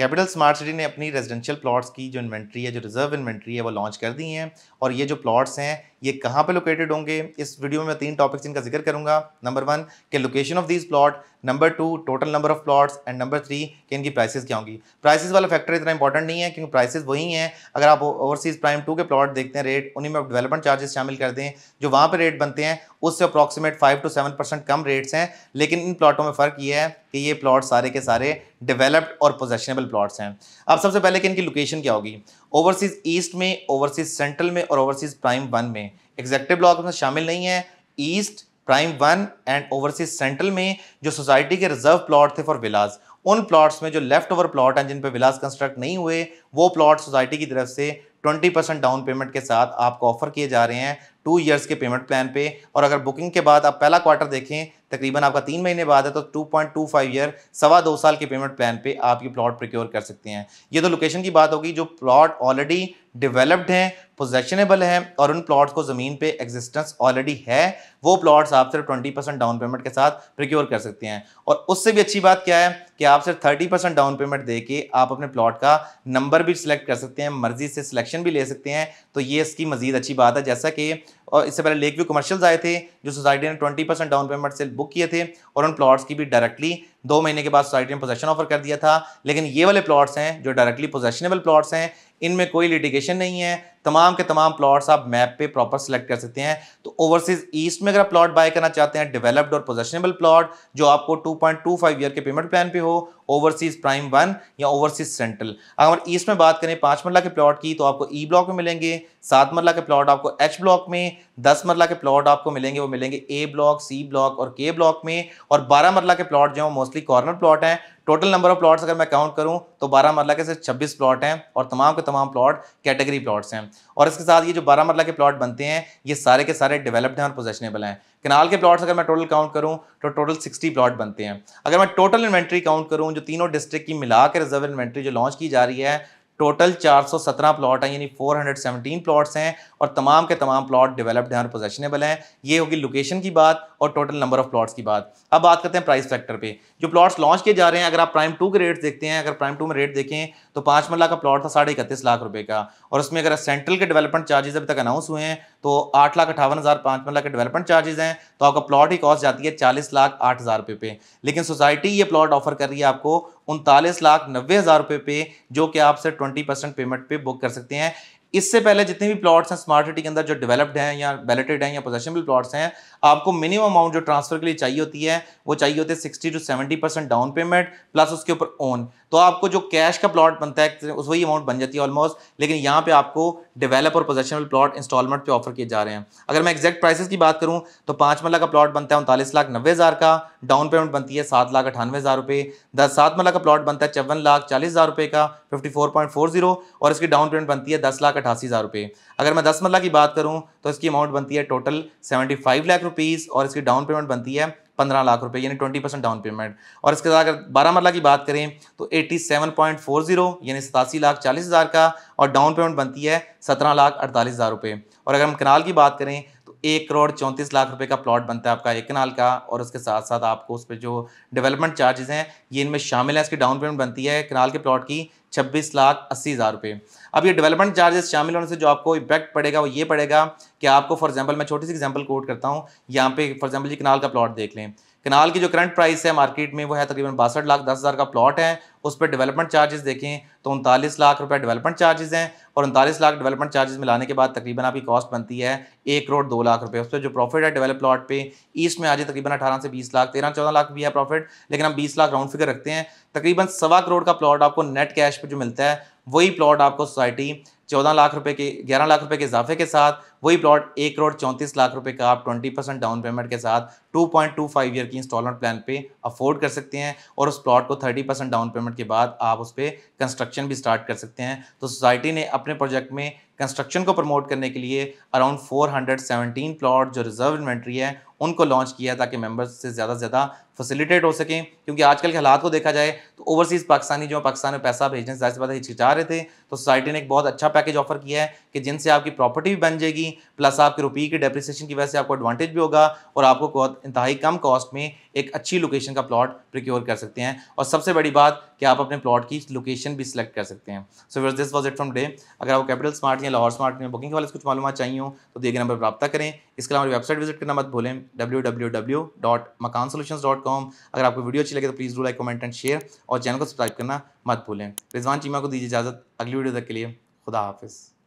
capital smart city ने अपनी residential plots की जो इन्वेंट्री है जो रिजर्व इन्वेंट्री है वो लॉन्च कर दी हैं और ये जो प्लॉट्स हैं ये कहाँ पे लोकेटेड होंगे इस वीडियो में तीन टॉपिक्स इनका जिक्र करूँगा नंबर वन के location of these plot number two total number of plots and number three कि इनकी प्राइसेज क्या होंगी प्राइसेज वाला फैक्टर इतना इंपॉर्टेंट नहीं है क्योंकि प्राइसेज वही हैं अगर आप ओवरसीज प्राइम टू के प्लॉट देखते हैं रेट उन्हीं में आप डेवलपमेंट चार्जेस शामिल कर दें जो वहाँ पर रेट बनते हैं उससे approximate five to seven percent कम रेट्स हैं लेकिन इन प्लॉटों में फ़र्क ये है कि ये प्लॉट सारे के सारे डेवलप्ड और पोजेशनेबल प्लॉट्स हैं अब सबसे पहले कि इनकी लोकेशन क्या होगी ओवरसीज़ ईस्ट में ओवरसीज़ सेंट्रल में और ओवरसीज़ प्राइम वन में एग्जैक्टिव ब्लॉक में शामिल नहीं है east prime one and overseas central में जो सोसाइटी के रिजर्व प्लॉट थे फॉर विलाज उन प्लॉट्स में जो लेफ्ट ओवर प्लॉट हैं जिन पर विलाज कंस्ट्रक्ट नहीं हुए वो प्लॉट सोसाइटी की तरफ से 20 परसेंट डाउन पेमेंट के साथ आपको ऑफर किए जा रहे हैं टू ईयर्स के पेमेंट प्लान पे और अगर बुकिंग के बाद आप पहला क्वार्टर देखें तकरीबन आपका तीन महीने बाद है तो two point two five year सवा दो साल के पेमेंट प्लान पे आप ये प्लॉट प्रिक्योर कर सकते हैं ये तो लोकेशन की बात होगी जो प्लॉट ऑलरेडी डेवलप्ड हैं पोजेशनेबल हैं और उन प्लॉट्स को ज़मीन पे एग्जिस्टेंस ऑलरेडी है वो प्लॉट्स आप सिर्फ ट्वेंटी परसेंट डाउन पेमेंट के साथ प्रिक्योर कर सकते हैं और उससे भी अच्छी बात क्या है कि आप सिर्फ थर्टी परसेंट डाउन पेमेंट दे के आप अपने प्लॉट का नंबर भी सिलेक्ट कर सकते हैं मर्जी से सिलेक्शन भी ले सकते हैं तो ये इसकी मजीद अच्छी बात है जैसा कि और इससे पहले लेक व्यू कमर्शियल्स आए थे जो सोसाइटी ने ट्वेंटी परसेंट डाउन पेमेंट से बुक किए थे और उन प्लॉट्स की भी डायरेक्टली दो महीने के बाद सोसाइटी ने पोजेशन ऑफर कर दिया था लेकिन ये वाले प्लॉट्स हैं जो डायरेक्टली पोजेशनेबल प्लॉट्स हैं इनमें कोई लिटिगेशन नहीं है तमाम के तमाम प्लॉट्स आप मैप पे प्रॉपर सेलेक्ट कर सकते हैं तो ओवरसीज ईस्ट में अगर आप प्लॉट बाय करना चाहते हैं डेवलप्ड और पोजेशनेबल प्लॉट जो आपको 2.25 ईयर के पेमेंट प्लान पे हो ओवरसीज प्राइम वन या ओवरसीज सेंट्रल अगर ईस्ट में बात करें पाँच मरला के प्लॉट की तो आपको ई e ब्लॉक में मिलेंगे सात मरला के प्लॉट आपको एच ब्लॉक में दस मरला के प्लॉट आपको मिलेंगे वो मिलेंगे ए ब्लॉक सी ब्लॉक और के ब्लॉक में और बारह मरला के प्लॉट जो है मोस्टली कॉर्नर प्लॉट हैं टोटल नंबर ऑफ प्लॉट्स अगर मैं काउंट करूं तो बारह मरला के सिर्फ छब्बीस प्लॉट हैं और तमाम के तमाम प्लॉट कैटेगरी प्लॉट्स हैं और इसके साथ ये जो बारह मरला के प्लॉट बनते हैं ये सारे के सारे डेवलप्ड हैं और पोजेशनेबल हैं कनाल के प्लॉट्स अगर मैं टोटल काउंट करूँ तो टोटल सिक्सटी प्लॉट बनते हैं अगर मैं टोटल इन्वेंट्री काउंट करूँ जो तीनों डिस्ट्रिक्ट की मिलाकर रिजर्व इन्वेंट्री जो लॉन्च की जा रही है टोटल 417 प्लॉट हैं यानी 417 प्लॉट्स हैं और तमाम के तमाम प्लॉट डेवलप्ड हैं और पोजेशनेबल हैं ये होगी लोकेशन की बात और टोटल नंबर ऑफ प्लॉट्स की बात अब बात करते हैं प्राइस फैक्टर पे जो प्लॉट्स लॉन्च किए जा रहे हैं अगर आप प्राइम टू के रेट देखते हैं अगर प्राइम टू में रेट देखें तो पाँच मरला का प्लॉट था साढ़े इकतीस लाख रुपये का और उसमें अगर सेंट्रल के डेवलपमेंट चार्जेज अभी तक अनाउंस हुए हैं तो आठ लाख अठावन हज़ार पाँच मरला के डेवलपमेंट चार्जेज हैं तो आपका प्लॉट ही कॉस्ट जाती है चालीस लाख आठ हज़ार रुपये पे लेकिन सोसाइटी ये प्लॉट ऑफर कर रही है आपको उनतालीस लाख नब्बे हज़ार रुपये पे जो कि आपसे ट्वेंटी परसेंट पेमेंट पे बुक कर सकते हैं इससे पहले जितने भी प्लॉट्स हैं स्मार्ट सिटी के अंदर जो डेवलप्ड हैं या बैलेटेड हैं या पोजेशनबल प्लॉट्स हैं आपको मिनिमम अमाउंट जो ट्रांसफर के लिए चाहिए होती है वो चाहिए होते हैं sixty to seventy percent down payment plus उसके ऊपर ओन तो आपको जो कैश का प्लॉट बनता है उस वही अमाउंट बन जाती है ऑलमोस्ट लेकिन यहाँ पे आपको डेवलप और पोजेशनल प्लॉट इंस्टॉलमेंट पर ऑफर किए जा रहे हैं अगर मैं एक्जैक्ट प्राइसेस की बात करूँ तो पाँच मल्ला का प्लॉट बनता है उनतालीस लाख नब्बे हज़ार का डाउन पेमेंट बनती है सात लाख अठानवे हज़ार रुपये दस सात मल्ला का प्लॉट बनता है चौवन लाख चालीस हज़ार रुपये का fifty four point four zero और इसकी डाउन पेमेंट बनती है दस लाख अठासी हज़ार रुपये अगर मैं दस मरला की बात करूँ तो इसकी अमाउंट बनती है total seventy five lakh rupees और इसकी डाउन पेमेंट बनती है पंद्रह लाख रुपए यानी ट्वेंटी परसेंट डाउन पेमेंट और इसके साथ अगर बारह मरला की बात करें तो eighty seven point four zero यानी सतासी लाख चालीस हज़ार का और डाउन पेमेंट बनती है सत्रह लाख अड़तालीस हज़ार रुपये और अगर हम कनाल की बात करें एक करोड़ चौंतीस लाख रुपए का प्लॉट बनता है आपका एक कनाल का और उसके साथ साथ आपको उस पर जो डेवलपमेंट चार्जेस हैं ये इनमें शामिल है इसकी डाउन पेमेंट बनती है कनाल के प्लॉट की छब्बीस लाख अस्सी हज़ार रुपये अब ये डेवलपमेंट चार्जेस शामिल होने से जो आपको इम्पैक्ट पड़ेगा वो ये पड़ेगा कि आपको फॉर एग्जाम्पल मैं छोटी सी एग्जाम्पल कोट करता हूँ यहाँ पे फॉर एग्जाम्पल ये कनाल का प्लॉट देख लें कनाल की जो करंट प्राइस है मार्केट में वो है तकरीबन बासठ लाख दस हज़ार का प्लॉट है उस पर डेवलपमेंट चार्जेस देखें तो उनतालीस लाख रुपए डेवलपमेंट चार्जेस हैं और उनतालीस लाख डेवलपमेंट चार्जेस मिलाने के बाद तकरीबन आपकी कॉस्ट बनती है एक करोड़ दो लाख रुपए उस पर जो प्रॉफिट है डेवलप प्लॉट पे ईस्ट में आज तकरीबन अठारह से बीस लाख तेरह चौदह लाख भी है प्रॉफिट लेकिन हम बीस लाख राउंड फिगर रखते हैं तकरीबन सवा करोड़ का प्लॉट आपको नेट कैश पर जो मिलता है वही प्लॉट आपको सोसाइटी चौदह लाख रुपये के ग्यारह लाख रुपये के इजाफे के साथ वही प्लॉट एक करोड़ चौंतीस लाख रुपए का आप ट्वेंटी परसेंट डाउन पेमेंट के साथ two point two five year की इंस्टॉलमेंट प्लान पे अफोर्ड कर सकते हैं और उस प्लॉट को थर्टी परसेंट डाउन पेमेंट के बाद आप उस पर कंस्ट्रक्शन भी स्टार्ट कर सकते हैं तो सोसाइटी ने अपने प्रोजेक्ट में कंस्ट्रक्शन को प्रमोट करने के लिए अराउंड 417 प्लॉट जो रिजर्व इन्वेंट्री है उनको लॉन्च किया ताकि मेंबर्स से ज़्यादा से ज़्यादा फैसिलिटेट हो सकें क्योंकि आजकल के हालात को देखा जाए तो ओवरसीज़ पाकिस्तानी जो पाकिस्तान में पैसा भेजने से ज़्यादा से ज़्यादा हिचकिचा रहे थे तो सोसाइटी ने एक बहुत अच्छा पैकेज ऑफर किया है कि जिनसे आपकी प्रॉपर्टी भी बन जाएगी प्लस आपके रुपये के डेप्रिसिएशन की वजह से आपको एडवांटेज भी होगा और आपको इंतहाई कम कॉस्ट में एक अच्छी लोकेशन का प्लॉट प्रिक्योर कर सकते हैं और सबसे बड़ी बात कि आप अपने प्लॉट की लोकेशन भी सिलेक्ट कर सकते हैं so worse this was it from day अगर आप कैपिटल स्मार्ट या लाहौर स्मार्ट में बुकिंग के वाले कुछ मालूम चाहिए हो तो दिए गए नंबर पर करें इसके अलावा वेबसाइट विजिट करना मत भूलें W W W dot Makaan solution dot com अगर आपको वीडियो अच्छी लगे तो please do like comment and share और चैनल को सब्सक्राइब करना मत भूलें रिजवान चीमा को दीजिए इजाज़त अगली वीडियो तक के लिए खुदा हाफिज़